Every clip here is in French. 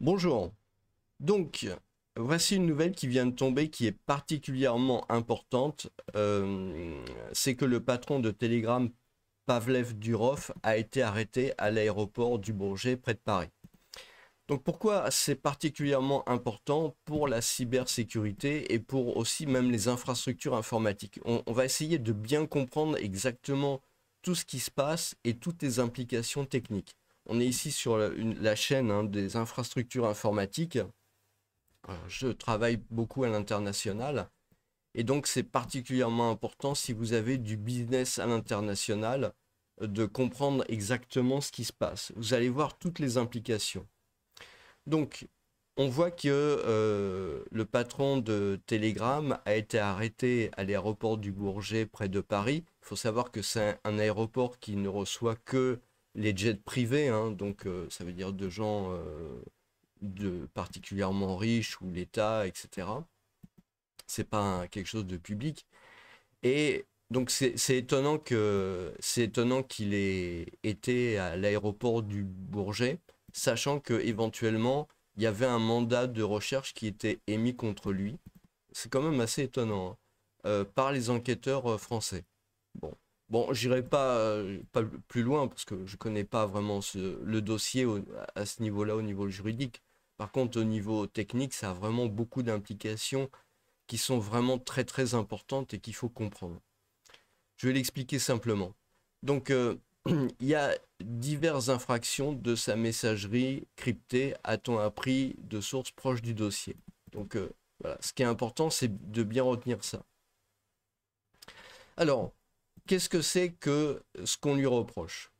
Bonjour. Donc, voici une nouvelle qui vient de tomber qui est particulièrement importante. Euh, c'est que le patron de Telegram, Pavlev Durov, a été arrêté à l'aéroport du Bourget près de Paris. Donc pourquoi c'est particulièrement important pour la cybersécurité et pour aussi même les infrastructures informatiques on, va essayer de bien comprendre exactement tout ce qui se passe et toutes les implications techniques. On est ici sur la, chaîne hein, des infrastructures informatiques. Euh, je travaille beaucoup à l'international. Et donc, c'est particulièrement important si vous avez du business à l'international euh, de comprendre exactement ce qui se passe. Vous allez voir toutes les implications. Donc, on voit que euh, le patron de Telegram a été arrêté à l'aéroport du Bourget près de Paris. Il faut savoir que c'est un, aéroport qui ne reçoit que les jets privés, hein, donc euh, ça veut dire de gens euh, de particulièrement riches ou l'État, etc. C'est pas quelque chose de public. Et donc c'est étonnant que c'est étonnant qu'il ait été à l'aéroport du Bourget, sachant que éventuellement il y avait un mandat de recherche qui était émis contre lui. C'est quand même assez étonnant hein, euh, par les enquêteurs français. Bon. Bon, j'irai pas, euh, pas plus loin parce que je connais pas vraiment le dossier à ce niveau-là, au niveau juridique. Par contre, au niveau technique, ça a vraiment beaucoup d'implications qui sont vraiment très très importantes et qu'il faut comprendre. Je vais l'expliquer simplement. Donc, euh, il y a diverses infractions de sa messagerie cryptée, a-t-on appris de sources proches du dossier. Donc, euh, voilà, ce qui est important, c'est de bien retenir ça. Alors, Qu'est-ce que c'est que ce qu'on lui reproche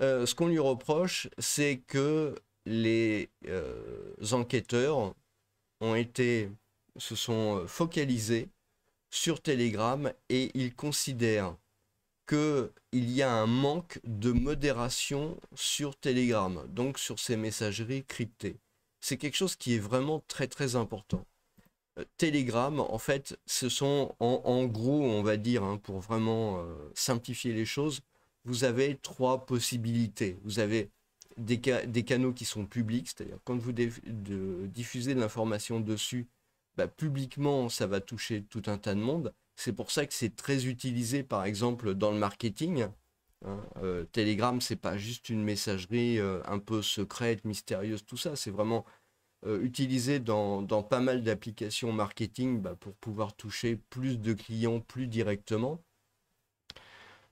euh, Ce qu'on lui reproche, c'est que les euh, enquêteurs ont été, se sont euh, focalisés sur Telegram et ils considèrent qu'il y a un manque de modération sur Telegram, donc sur ces messageries cryptées. C'est quelque chose qui est vraiment très très important. Euh, Telegram, en fait, ce sont en, gros, on va dire, hein, pour vraiment euh, simplifier les choses, vous avez trois possibilités. Vous avez des, canaux qui sont publics, c'est-à-dire quand vous diffusez de l'information dessus, bah, publiquement, ça va toucher tout un tas de monde. C'est pour ça que c'est très utilisé, par exemple, dans le marketing. Hein. ce euh, Telegram, c'est pas juste une messagerie un peu secrète, mystérieuse, tout ça. C'est vraiment euh, utilisé dans, pas mal d'applications marketing bah, pour pouvoir toucher plus de clients plus directement.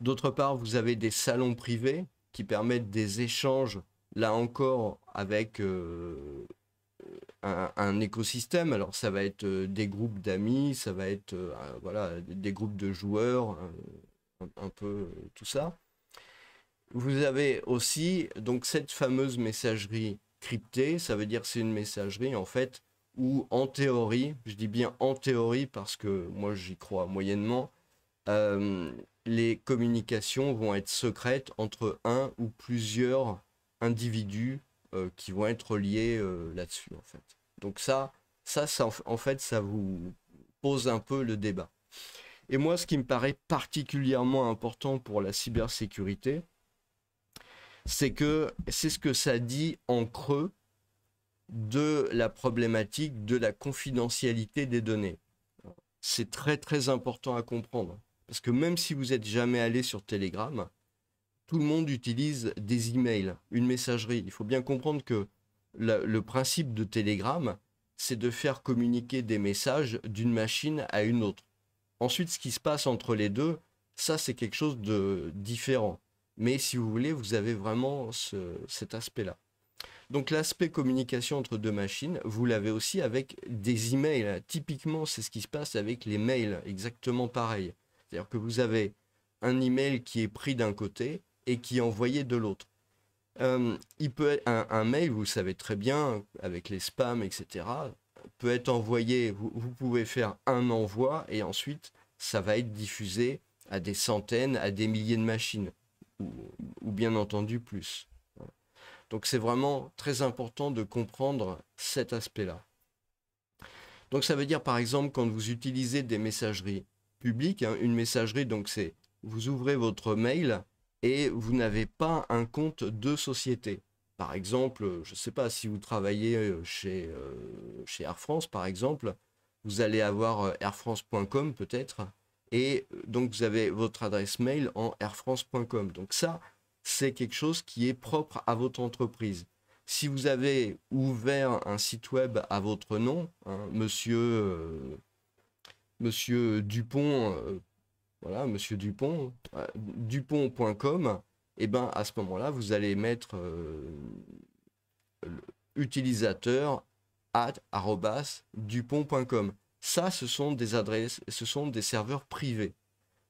D'autre part, vous avez des salons privés qui permettent des échanges, là encore, avec euh, un, écosystème. Alors ça va être euh, des groupes d'amis, ça va être voilà, des groupes de joueurs, un, un peu tout ça. Vous avez aussi donc cette fameuse messagerie Crypté, ça veut dire que c'est une messagerie en fait où en théorie, je dis bien en théorie parce que moi j'y crois moyennement, euh, les communications vont être secrètes entre un ou plusieurs individus euh, qui vont être liés euh, là-dessus en fait. Donc ça, ça, ça, en fait, ça vous pose un peu le débat. Et moi, ce qui me paraît particulièrement important pour la cybersécurité, c'est que c'est ce que ça dit en creux de la problématique de la confidentialité des données. C'est très très important à comprendre. Parce que même si vous n'êtes jamais allé sur Telegram, tout le monde utilise des emails, une messagerie. Il faut bien comprendre que le principe de Telegram, c'est de faire communiquer des messages d'une machine à une autre. Ensuite, ce qui se passe entre les deux, ça c'est quelque chose de différent. Mais si vous voulez, vous avez vraiment cet aspect-là. Donc l'aspect communication entre deux machines, vous l'avez aussi avec des emails. Typiquement, c'est ce qui se passe avec les mails, exactement pareil. C'est-à-dire que vous avez un email qui est pris d'un côté et qui est envoyé de l'autre. Euh, il peut un, mail, vous savez très bien, avec les spams, etc., peut être envoyé. vous, pouvez faire un envoi et ensuite ça va être diffusé à des centaines, à des milliers de machines ou, bien entendu plus. Donc c'est vraiment très important de comprendre cet aspect-là. Donc ça veut dire par exemple quand vous utilisez des messageries publiques, hein, une messagerie donc c'est vous ouvrez votre mail et vous n'avez pas un compte de société. Par exemple, je ne sais pas si vous travaillez euh, chez, euh, chez Air France par exemple, vous allez avoir euh, airfrance.com peut-être et euh, donc vous avez votre adresse mail en airfrance.com. Donc ça, c'est quelque chose qui est propre à votre entreprise. Si vous avez ouvert un site web à votre nom, hein, monsieur, euh, monsieur Dupont, euh, voilà, monsieur Dupont, dupont.com, et eh bien à ce moment-là, vous allez mettre utilisateur at dupont.com. Ça, ce sont des adresses, ce sont des serveurs privés.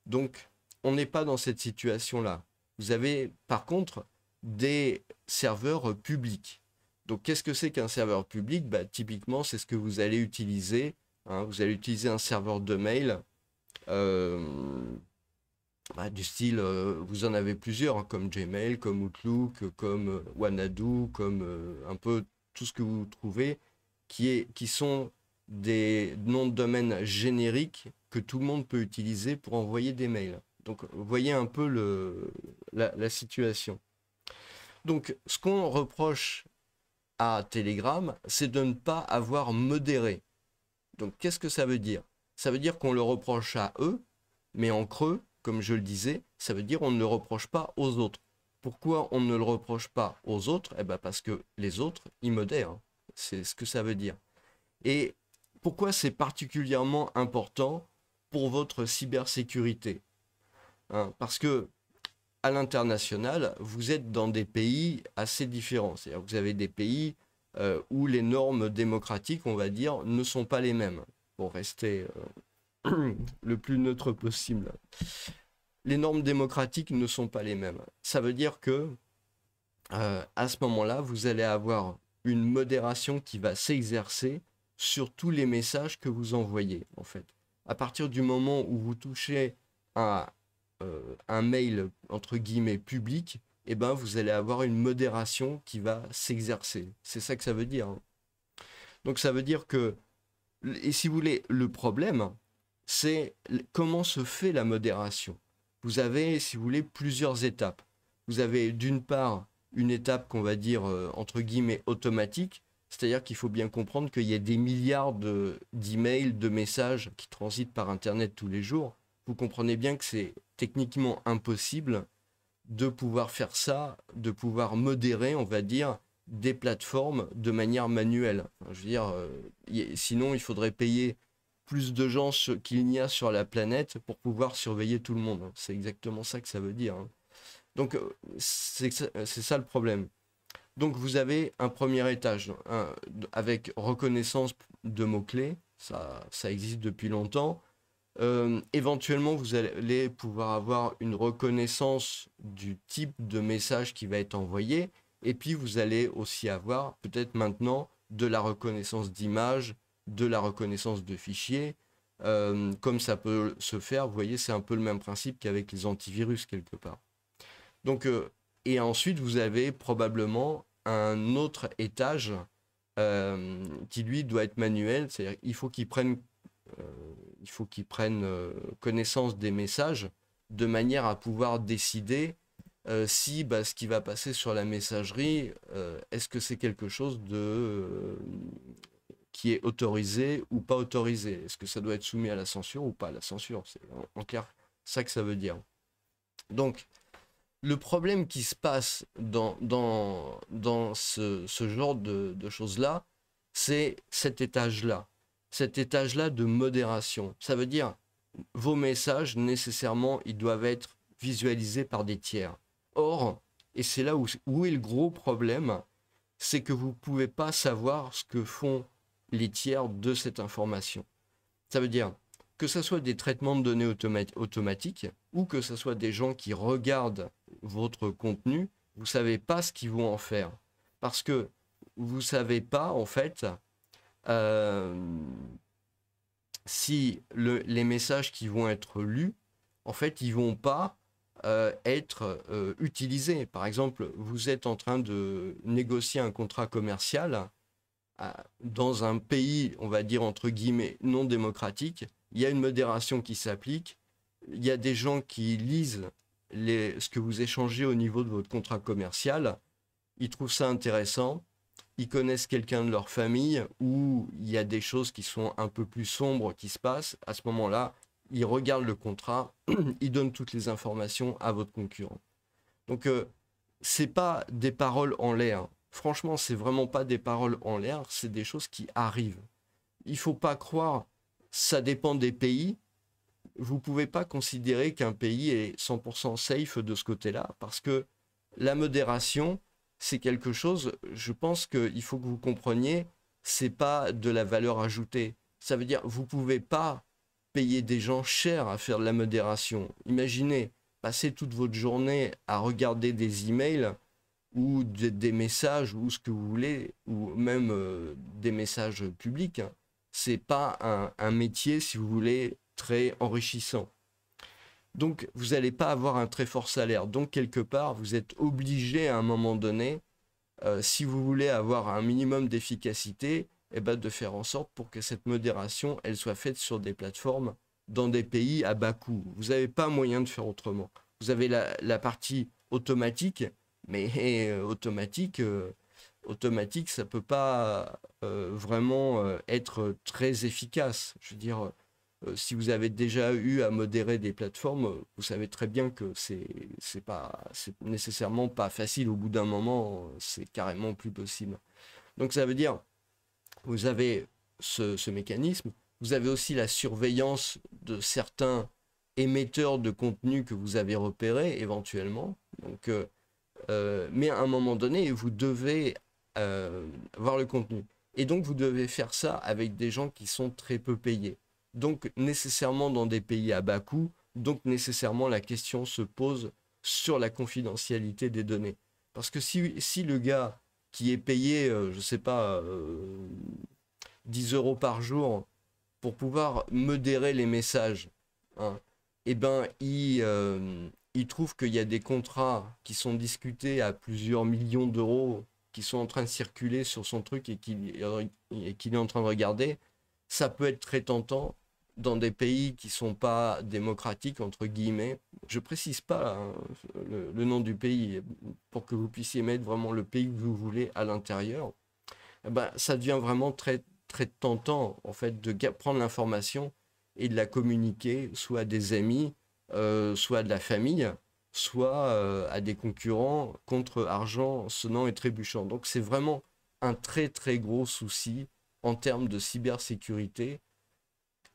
Donc, on n'est pas dans cette situation-là. Vous avez, par contre, des serveurs publics. Donc, qu'est-ce que c'est qu'un serveur public bah, Typiquement, c'est ce que vous allez utiliser. Hein, vous allez utiliser un serveur de mail euh, bah, du style, euh, vous en avez plusieurs, hein, comme Gmail, comme Outlook, comme euh, Wanadu, comme un peu tout ce que vous trouvez, qui, est, qui sont des noms de domaine génériques que tout le monde peut utiliser pour envoyer des mails. Donc, vous voyez un peu le, la, situation. Donc, ce qu'on reproche à Telegram, c'est de ne pas avoir modéré. Donc, qu'est-ce que ça veut dire Ça veut dire qu'on le reproche à eux, mais en creux, comme je le disais, ça veut dire on ne le reproche pas aux autres. Pourquoi on ne le reproche pas aux autres Eh bien, parce que les autres, ils modèrent. C'est ce que ça veut dire. Et pourquoi c'est particulièrement important pour votre cybersécurité hein? Parce que à l'international, vous êtes dans des pays assez différents. C'est-à-dire que vous avez des pays euh, où les normes démocratiques, on va dire, ne sont pas les mêmes, pour rester euh, le plus neutre possible. Les normes démocratiques ne sont pas les mêmes. Ça veut dire que euh, à ce moment-là, vous allez avoir une modération qui va s'exercer sur tous les messages que vous envoyez, en fait. À partir du moment où vous touchez à euh, un mail, entre guillemets, public, eh ben, vous allez avoir une modération qui va s'exercer. C'est ça que ça veut dire. Hein. Donc ça veut dire que, et si vous voulez, le problème, c'est comment se fait la modération. Vous avez, si vous voulez, plusieurs étapes. Vous avez d'une part une étape qu'on va dire euh, entre guillemets automatique, c'est-à-dire qu'il faut bien comprendre qu'il y a des milliards d'emails, de, de messages qui transitent par Internet tous les jours. Vous comprenez bien que c'est techniquement impossible de pouvoir faire ça, de pouvoir modérer, on va dire, des plateformes de manière manuelle. je veux dire, euh, sinon il faudrait payer plus de gens qu'il n'y a sur la planète pour pouvoir surveiller tout le monde. C'est exactement ça que ça veut dire. Hein. Donc euh, c'est ça le problème. Donc vous avez un premier étage avec reconnaissance de mots-clés, ça, ça existe depuis longtemps. Euh, éventuellement, vous allez pouvoir avoir une reconnaissance du type de message qui va être envoyé. Et puis, vous allez aussi avoir peut-être maintenant de la reconnaissance d'image, de la reconnaissance de fichiers. Euh, comme ça peut se faire, vous voyez, c'est un peu le même principe qu'avec les antivirus quelque part. Donc, euh, et ensuite, vous avez probablement un autre étage euh, qui lui doit être manuel. C'est-à-dire il faut qu'il prenne, euh, il faut qu'il prenne euh, connaissance des messages de manière à pouvoir décider si bah, ce qui va passer sur la messagerie, est-ce que c'est quelque chose de, qui est autorisé ou pas autorisé Est-ce que ça doit être soumis à la censure ou pas à la censure C'est en, en, clair ça que ça veut dire. Donc, le problème qui se passe dans, dans, ce, genre de, choses-là, c'est cet étage-là. Cet étage-là de modération. Ça veut dire, vos messages, nécessairement, ils doivent être visualisés par des tiers. Or, et c'est là où, où est le gros problème, c'est que vous ne pouvez pas savoir ce que font les tiers de cette information. Ça veut dire que ce soit des traitements de données automatiques ou que ce soit des gens qui regardent votre contenu, vous ne savez pas ce qu'ils vont en faire. Parce que vous ne savez pas, en fait, euh, si les messages qui vont être lus, en fait, ils vont pas euh, être euh, utilisés. Par exemple, vous êtes en train de négocier un contrat commercial dans un pays, on va dire, entre guillemets, non démocratique. Il y a une modération qui s'applique. Il y a des gens qui lisent les, ce que vous échangez au niveau de votre contrat commercial. Ils trouvent ça intéressant. Ils connaissent quelqu'un de leur famille ou il y a des choses qui sont un peu plus sombres qui se passent. À ce moment-là, ils regardent le contrat, ils donnent toutes les informations à votre concurrent. Donc, euh, ce n'est pas des paroles en l'air. Franchement, ce n'est vraiment pas des paroles en l'air, c'est des choses qui arrivent. Il faut pas croire, ça dépend des pays, vous pouvez pas considérer qu'un pays est 100% safe de ce côté-là, parce que la modération, c'est quelque chose, je pense qu'il faut que vous compreniez, c'est pas de la valeur ajoutée. Ça veut dire, vous pouvez pas payer des gens chers à faire de la modération. Imaginez, passer toute votre journée à regarder des emails ou des messages ou ce que vous voulez, ou même euh, des messages publics. C'est pas un, un métier, si vous voulez, très enrichissant. Donc, vous n'allez pas avoir un très fort salaire. Donc, quelque part, vous êtes obligé à un moment donné, euh, si vous voulez avoir un minimum d'efficacité, eh ben, de faire en sorte pour que cette modération, elle soit faite sur des plateformes dans des pays à bas coût. Vous n'avez pas moyen de faire autrement. Vous avez la, partie automatique, mais eh, automatique, euh, automatique, ça peut pas euh, vraiment être très efficace. Je veux dire, euh, si vous avez déjà eu à modérer des plateformes, euh, vous savez très bien que c'est n'est pas nécessairement pas facile. Au bout d'un moment, euh, c'est carrément plus possible. Donc ça veut dire vous avez ce, mécanisme. Vous avez aussi la surveillance de certains émetteurs de contenu que vous avez repéré éventuellement. Donc, mais à un moment donné, vous devez voir le contenu. Et donc, vous devez faire ça avec des gens qui sont très peu payés donc nécessairement dans des pays à bas coût, donc nécessairement la question se pose sur la confidentialité des données. Parce que si, si le gars qui est payé, euh, je ne sais pas, 10 euh, euros par jour pour pouvoir modérer les messages, hein, eh ben, il, euh, il trouve qu'il y a des contrats qui sont discutés à plusieurs millions d'euros qui sont en train de circuler sur son truc et qu'il est en train de regarder, ça peut être très tentant dans des pays qui sont pas démocratiques, entre guillemets, je précise pas hein, le, nom du pays pour que vous puissiez mettre vraiment le pays que vous voulez à l'intérieur, eh ben, ça devient vraiment très, très tentant en fait de prendre l'information et de la communiquer soit à des amis, euh, soit à de la famille, soit euh, à des concurrents contre argent sonnant et trébuchant. Donc c'est vraiment un très très gros souci en termes de cybersécurité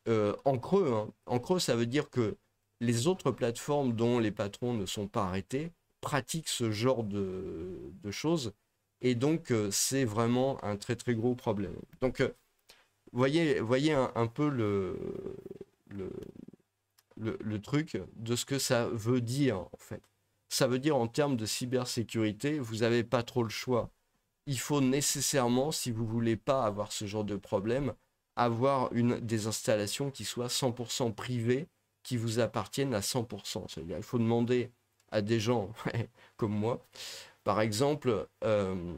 euh, hein. en creux. ça veut dire que les autres plateformes dont les patrons ne sont pas arrêtés pratiquent ce genre de, choses. Et donc, euh, c'est vraiment un très très gros problème. Donc, euh, voyez, voyez un, peu le, truc de ce que ça veut dire, en fait. Ça veut dire en termes de cybersécurité, vous n'avez pas trop le choix. Il faut nécessairement, si vous voulez pas avoir ce genre de problème, avoir une, des installations qui soient 100% privées, qui vous appartiennent à 100%. cest il faut demander à des gens comme moi, par exemple, euh,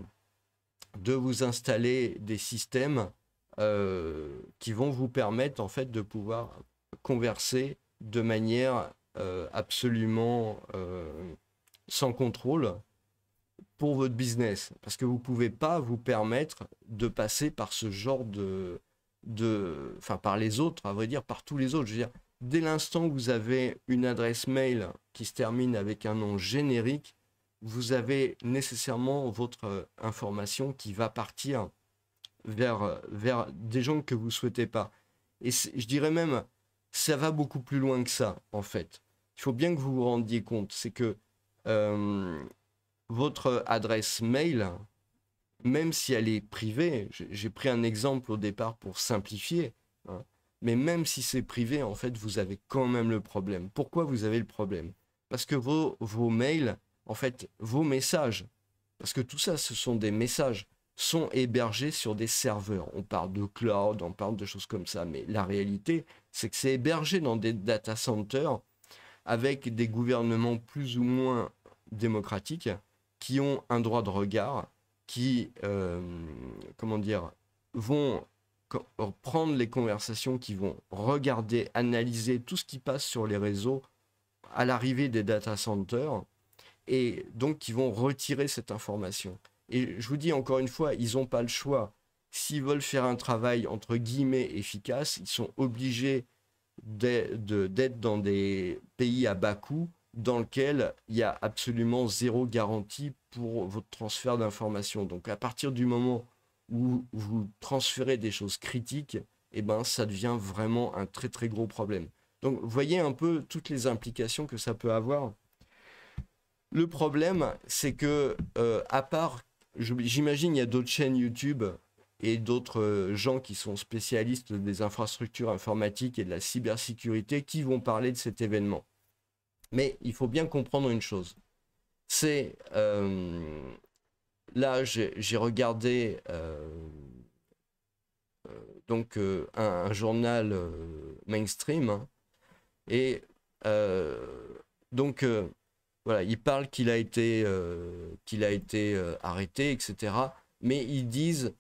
de vous installer des systèmes euh, qui vont vous permettre en fait de pouvoir converser de manière euh, absolument sans contrôle pour votre business. Parce que vous ne pouvez pas vous permettre de passer par ce genre de, de, enfin par les autres, à vrai dire, par tous les autres. Je veux dire, dès l'instant où vous avez une adresse mail qui se termine avec un nom générique, vous avez nécessairement votre euh, information qui va partir vers, euh, vers des gens que vous ne souhaitez pas. Et je dirais même, ça va beaucoup plus loin que ça, en fait. Il faut bien que vous vous rendiez compte, c'est que euh, votre adresse mail, même si elle est privée, j'ai pris un exemple au départ pour simplifier, hein, mais même si c'est privé, en fait, vous avez quand même le problème. Pourquoi vous avez le problème Parce que vos, vos mails, en fait, vos messages, parce que tout ça, ce sont des messages, sont hébergés sur des serveurs. On parle de cloud, on parle de choses comme ça, mais la réalité, c'est que c'est hébergé dans des data centers avec des gouvernements plus ou moins démocratiques qui ont un droit de regard qui, euh, comment dire, vont prendre les conversations, qui vont regarder, analyser tout ce qui passe sur les réseaux à l'arrivée des data centers, et donc qui vont retirer cette information. Et je vous dis encore une fois, ils n'ont pas le choix. S'ils veulent faire un travail entre guillemets efficace, ils sont obligés d'être dans des pays à bas coût dans lesquels il y a absolument zéro garantie pour votre transfert d'informations. Donc à partir du moment où vous transférez des choses critiques, et eh ben, ça devient vraiment un très très gros problème. Donc voyez un peu toutes les implications que ça peut avoir. Le problème, c'est que euh, à part, j'imagine, il y a d'autres chaînes YouTube et d'autres euh, gens qui sont spécialistes des infrastructures informatiques et de la cybersécurité qui vont parler de cet événement. Mais il faut bien comprendre une chose c'est euh, là j'ai regardé euh, euh, donc un, journal mainstream hein, et donc voilà il parle qu'il a été qu'il a été arrêté etc mais ils disent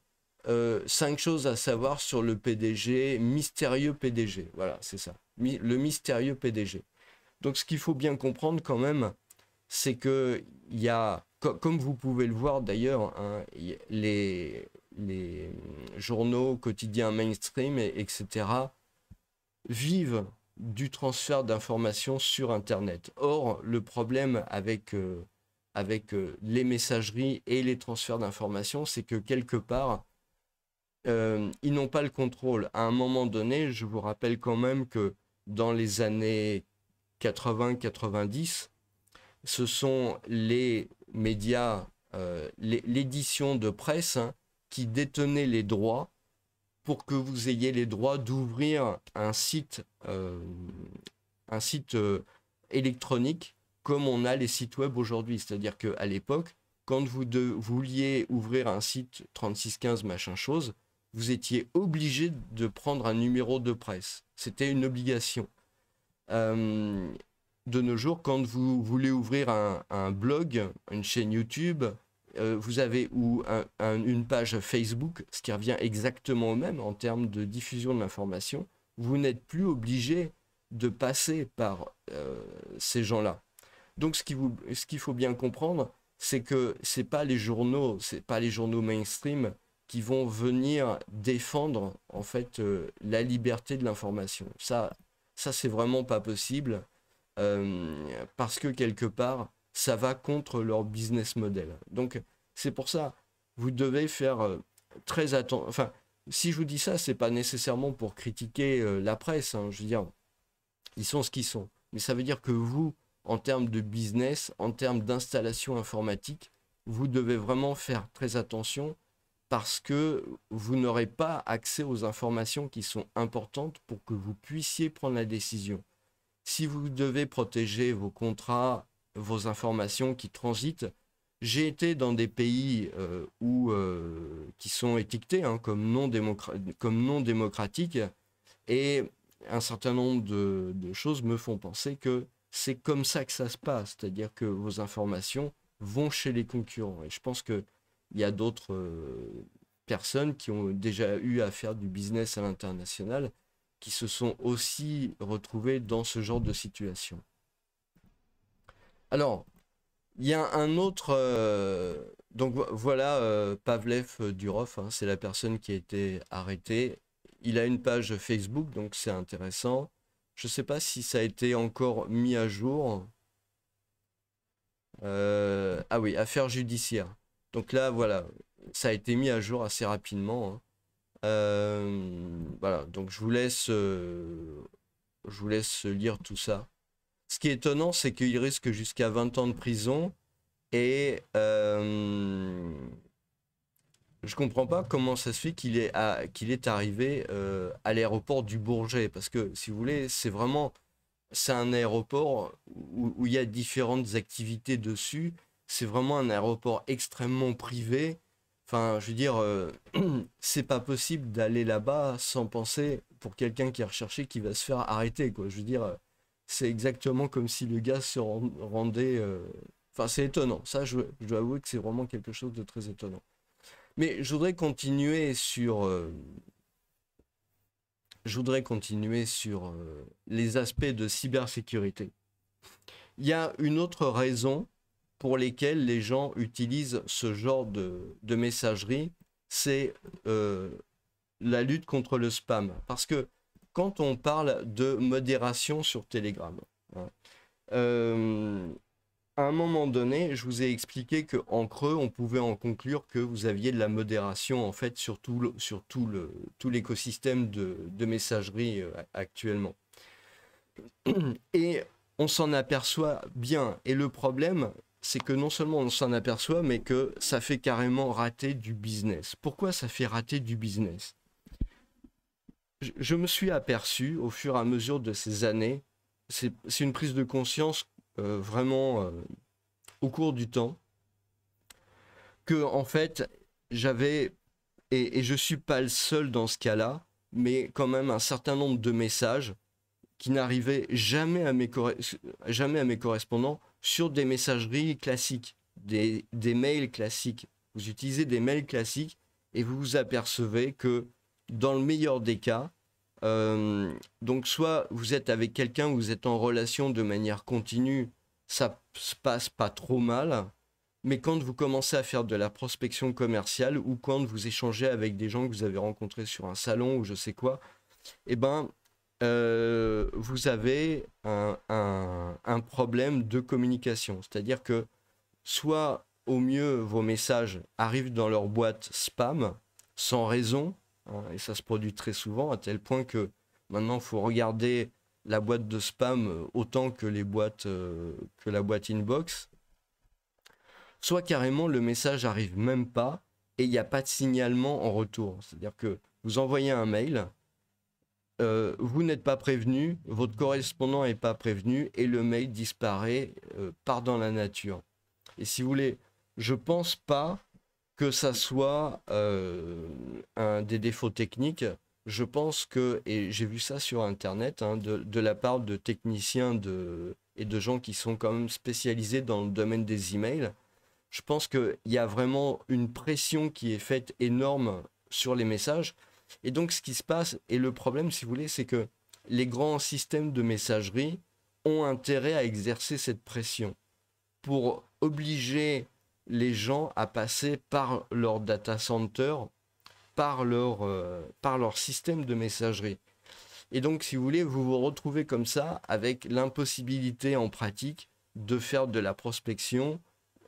cinq choses à savoir sur le PDG, mystérieux PDG. Voilà, c'est ça. le mystérieux PDG. Donc ce qu'il faut bien comprendre quand même, c'est que y a, comme vous pouvez le voir d'ailleurs, hein, les, journaux quotidiens mainstream, etc., vivent du transfert d'informations sur Internet. Or, le problème avec, euh, euh, les messageries et les transferts d'informations, c'est que quelque part, euh, ils n'ont pas le contrôle. À un moment donné, je vous rappelle quand même que dans les années 80-90, ce sont les médias, euh, l'édition de presse hein, qui détenait les droits pour que vous ayez les droits d'ouvrir un site, euh, un site euh, électronique comme on a les sites web aujourd'hui. C'est-à-dire qu'à l'époque, quand vous, vouliez ouvrir un site 3615 machin chose, vous étiez obligé de prendre un numéro de presse. C'était une obligation de nos jours, quand vous voulez ouvrir un, blog, une chaîne YouTube, euh, vous avez ou une page Facebook, ce qui revient exactement au même en termes de diffusion de l'information, vous n'êtes plus obligé de passer par euh, ces gens-là. Donc ce qu'il faut bien comprendre, c'est que ce n'est pas les journaux, ce c'est pas les journaux mainstream qui vont venir défendre en fait euh, la liberté de l'information. Ça, ça c'est vraiment pas possible. Euh, parce que quelque part, ça va contre leur business model. Donc, c'est pour ça, vous devez faire euh, très attention. Enfin, si je vous dis ça, c'est pas nécessairement pour critiquer euh, la presse. Hein, je veux dire, ils sont ce qu'ils sont. Mais ça veut dire que vous, en termes de business, en termes d'installation informatique, vous devez vraiment faire très attention parce que vous n'aurez pas accès aux informations qui sont importantes pour que vous puissiez prendre la décision si vous devez protéger vos contrats, vos informations qui transitent, j'ai été dans des pays euh, où, euh, qui sont étiquetés hein, comme, non comme, non démocratiques et un certain nombre de, choses me font penser que c'est comme ça que ça se passe, c'est-à-dire que vos informations vont chez les concurrents. Et je pense qu'il y a d'autres euh, personnes qui ont déjà eu à faire du business à l'international qui se sont aussi retrouvés dans ce genre de situation. Alors, il y a un autre... Euh, donc voilà euh, Pavlev Durov, hein, c'est la personne qui a été arrêtée. Il a une page Facebook, donc c'est intéressant. Je ne sais pas si ça a été encore mis à jour. Euh, ah oui, affaire judiciaire. Donc là, voilà, ça a été mis à jour assez rapidement. Hein. Euh, voilà, donc je vous laisse, euh, je vous laisse lire tout ça. Ce qui est étonnant, c'est qu'il risque jusqu'à 20 ans de prison et euh, je comprends pas comment ça se fait qu'il est, qu'il est arrivé à l'aéroport du Bourget. Parce que, si vous voulez, c'est vraiment. C'est un aéroport où, où il y a différentes activités dessus. C'est vraiment un aéroport extrêmement privé Enfin, je veux dire, euh, c'est pas possible d'aller là-bas sans penser pour quelqu'un qui est recherché qui va se faire arrêter, quoi. Je veux dire, euh, c'est exactement comme si le gars se rendait. Euh, enfin, c'est étonnant. Ça, je, dois avouer que c'est vraiment quelque chose de très étonnant. Mais je voudrais continuer sur. Je voudrais continuer sur les aspects de cybersécurité. Il y a une autre raison pour lesquels les gens utilisent ce genre de, messagerie, c'est euh, la lutte contre le spam. Parce que quand on parle de modération sur Telegram, hein, euh, à un moment donné, je vous ai expliqué qu'en creux, on pouvait en conclure que vous aviez de la modération en fait sur tout, tout, l'écosystème de, messagerie euh, actuellement. Et on s'en aperçoit bien. Et le problème, c'est que non seulement on s'en aperçoit, mais que ça fait carrément rater du business. Pourquoi ça fait rater du business je, me suis aperçu au fur et à mesure de ces années, c'est une prise de conscience euh, vraiment euh, au cours du temps, que en fait j'avais, et, et je suis pas le seul dans ce cas-là, mais quand même un certain nombre de messages qui n'arrivaient jamais, à mes jamais à mes correspondants sur des messageries classiques, des, mails classiques. Vous utilisez des mails classiques et vous vous apercevez que dans le meilleur des cas, euh, donc soit vous êtes avec quelqu'un, vous êtes en relation de manière continue, ça se passe pas trop mal, mais quand vous commencez à faire de la prospection commerciale ou quand vous échangez avec des gens que vous avez rencontrés sur un salon ou je sais quoi, eh ben euh, vous avez un, problème de communication. C'est-à-dire que soit au mieux vos messages arrivent dans leur boîte spam sans raison, hein, et ça se produit très souvent, à tel point que maintenant il faut regarder la boîte de spam autant que les boîtes euh, que la boîte inbox. Soit carrément le message n'arrive même pas et il n'y a pas de signalement en retour. C'est-à-dire que vous envoyez un mail, euh, vous n'êtes pas prévenu, votre correspondant n'est pas prévenu et le mail disparaît, euh, par dans la nature. Et si vous voulez, je pense pas que ça soit euh, un des défauts techniques. Je pense que, et j'ai vu ça sur Internet, hein, de, la part de techniciens et de gens qui sont quand même spécialisés dans le domaine des emails, je pense qu'il y a vraiment une pression qui est faite énorme sur les messages. Et donc, ce qui se passe, et le problème, si vous voulez, c'est que les grands systèmes de messagerie ont intérêt à exercer cette pression pour obliger les gens à passer par leur data center, par leur, euh, par leur système de messagerie. Et donc, si vous voulez, vous vous retrouvez comme ça avec l'impossibilité en pratique de faire de la prospection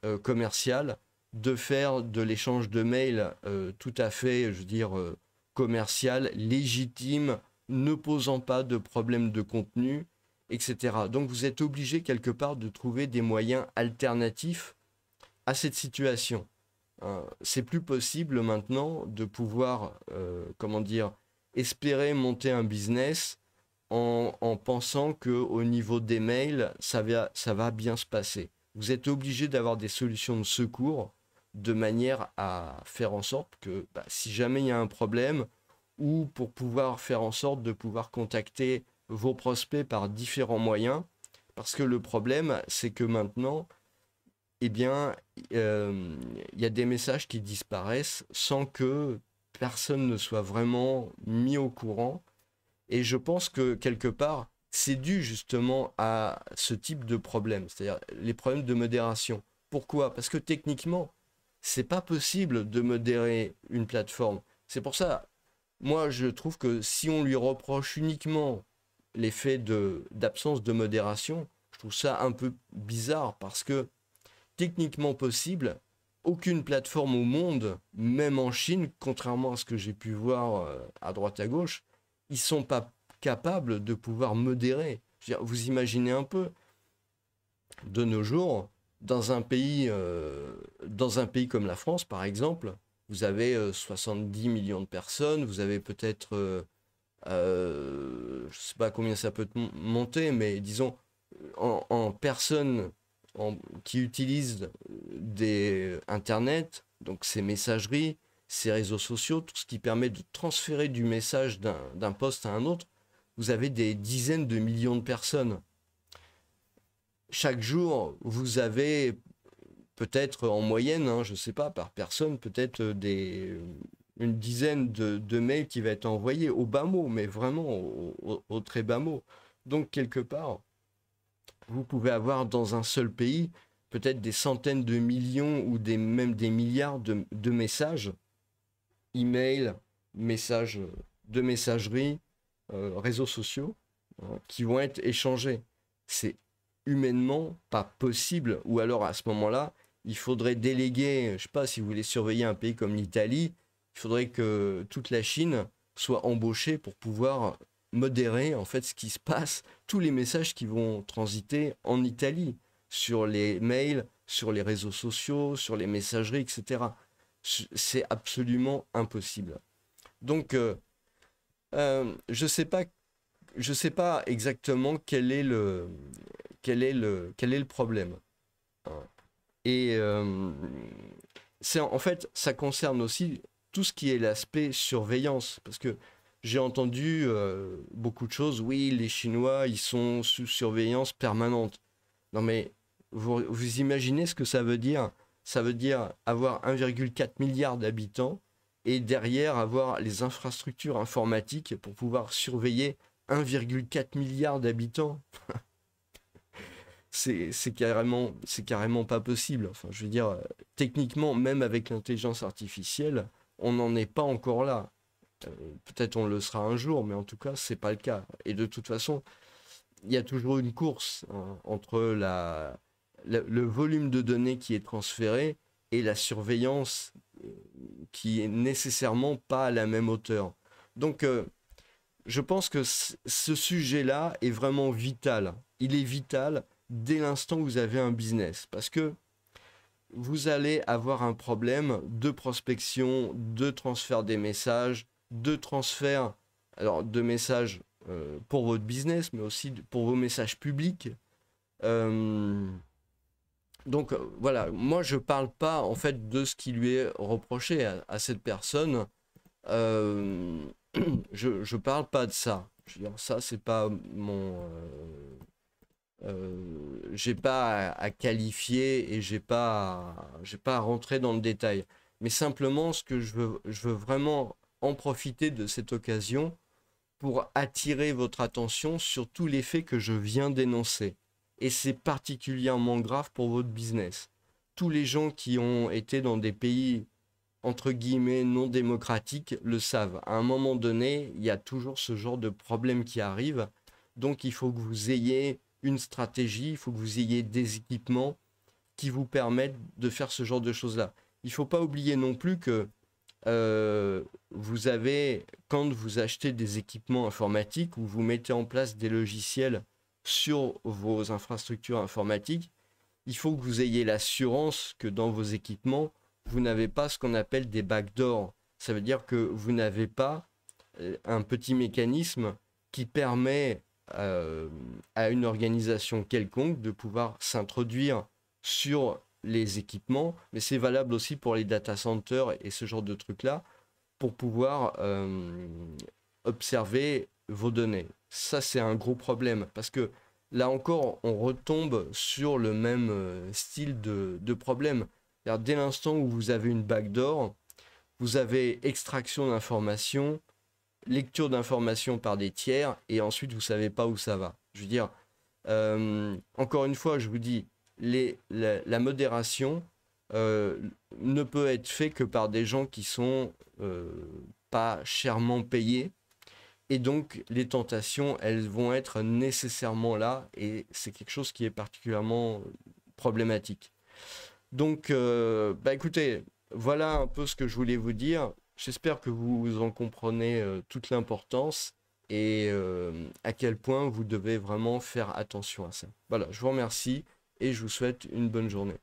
euh, commerciale, de faire de l'échange de mails euh, tout à fait, je veux dire, commercial légitime, ne posant pas de problème de contenu, etc. Donc vous êtes obligé quelque part de trouver des moyens alternatifs à cette situation. Euh, c'est plus possible maintenant de pouvoir, euh, comment dire, espérer monter un business en, pensant que au niveau des mails, ça va bien se passer. Vous êtes obligé d'avoir des solutions de secours de manière à faire en sorte que bah, si jamais il y a un problème, ou pour pouvoir faire en sorte de pouvoir contacter vos prospects par différents moyens, parce que le problème, c'est que maintenant, eh bien, euh, il y a des messages qui disparaissent sans que personne ne soit vraiment mis au courant. Et je pense que quelque part, c'est dû justement à ce type de problème, c'est-à-dire les problèmes de modération. Pourquoi Parce que techniquement, c'est pas possible de modérer une plateforme. C'est pour ça, moi je trouve que si on lui reproche uniquement l'effet d'absence de, modération, je trouve ça un peu bizarre parce que techniquement possible, aucune plateforme au monde, même en Chine, contrairement à ce que j'ai pu voir euh, à droite à gauche, ils sont pas capables de pouvoir modérer. vous imaginez un peu, de nos jours, dans un pays, euh, dans un pays comme la France, par exemple, vous avez 70 euh, millions de personnes, vous avez peut-être, je euh, je sais pas combien ça peut monter, mais disons en, personnes qui utilisent des Internet, donc ces messageries, ces réseaux sociaux, tout ce qui permet de transférer du message d'un poste à un autre, vous avez des dizaines de millions de personnes chaque jour, vous avez peut-être en moyenne, hein, je ne sais pas, par personne, peut-être euh, une dizaine de, mails qui va être envoyé au bas mot, mais vraiment au, très bas mot. Donc quelque part, vous pouvez avoir dans un seul pays peut-être des centaines de millions ou des, même des milliards de, messages, emails, messages de messagerie, euh, réseaux sociaux, hein, qui vont être échangés. C'est humainement pas possible. Ou alors à ce moment-là, il faudrait déléguer, je sais pas, si vous voulez surveiller un pays comme l'Italie, il faudrait que toute la Chine soit embauchée pour pouvoir modérer en fait ce qui se passe, tous les messages qui vont transiter en Italie, sur les mails, sur les réseaux sociaux, sur les messageries, etc. C'est absolument impossible. Donc, euh, euh, je sais sais pas exactement quel est le, quel est le, quel est le problème hein. Et euh, c'est en fait, ça concerne aussi tout ce qui est l'aspect surveillance, parce que j'ai entendu euh, beaucoup de choses. Oui, les Chinois, ils sont sous surveillance permanente. Non mais vous, vous imaginez ce que ça veut dire Ça veut dire avoir 1,4 milliard d'habitants et derrière avoir les infrastructures informatiques pour pouvoir surveiller 1,4 milliard d'habitants. c'est carrément, c'est carrément pas possible. Enfin, je veux dire, techniquement, même avec l'intelligence artificielle, on n'en est pas encore là. Euh, peut-être on le sera un jour, mais en tout cas, c'est pas le cas. Et de toute façon, il y a toujours une course hein, entre la, le volume de données qui est transféré et la surveillance euh, qui est nécessairement pas à la même hauteur. Donc, euh, je pense que ce sujet-là est vraiment vital. Il est vital dès l'instant où vous avez un business. Parce que vous allez avoir un problème de prospection, de transfert des messages, de transfert alors de messages euh, pour votre business, mais aussi pour vos messages publics. Euh, donc euh, voilà, moi je parle pas en fait de ce qui lui est reproché à, cette personne. je ne parle pas de ça. Je veux dire, ça c'est pas mon euh, j'ai pas à, qualifier et j'ai pas j'ai pas à rentrer dans le détail mais simplement ce que je veux je veux vraiment en profiter de cette occasion pour attirer votre attention sur tous les faits que je viens d'énoncer et c'est particulièrement grave pour votre business tous les gens qui ont été dans des pays entre guillemets non démocratiques le savent à un moment donné il y a toujours ce genre de problème qui arrive donc il faut que vous ayez une stratégie, il faut que vous ayez des équipements qui vous permettent de faire ce genre de choses-là. Il ne faut pas oublier non plus que euh, vous avez, quand vous achetez des équipements informatiques ou vous mettez en place des logiciels sur vos infrastructures informatiques, il faut que vous ayez l'assurance que dans vos équipements, vous n'avez pas ce qu'on appelle des backdoors. Ça veut dire que vous n'avez pas euh, un petit mécanisme qui permet euh, à une organisation quelconque de pouvoir s'introduire sur les équipements, mais c'est valable aussi pour les data centers et ce genre de trucs-là, pour pouvoir euh, observer vos données. Ça, c'est un gros problème, parce que là encore, on retombe sur le même euh, style de, de problème. Dès l'instant où vous avez une backdoor, vous avez extraction d'informations, lecture d'informations par des tiers et ensuite vous savez pas où ça va. Je veux dire, euh, encore une fois, je vous dis, les, la, modération euh, ne peut être faite que par des gens qui sont euh, pas chèrement payés. Et donc, les tentations, elles vont être nécessairement là. Et c'est quelque chose qui est particulièrement problématique. Donc, bah écoutez, voilà un peu ce que je voulais vous dire. J'espère que vous en comprenez euh, toute l'importance et euh, à quel point vous devez vraiment faire attention à ça. Voilà, je vous remercie et je vous souhaite une bonne journée.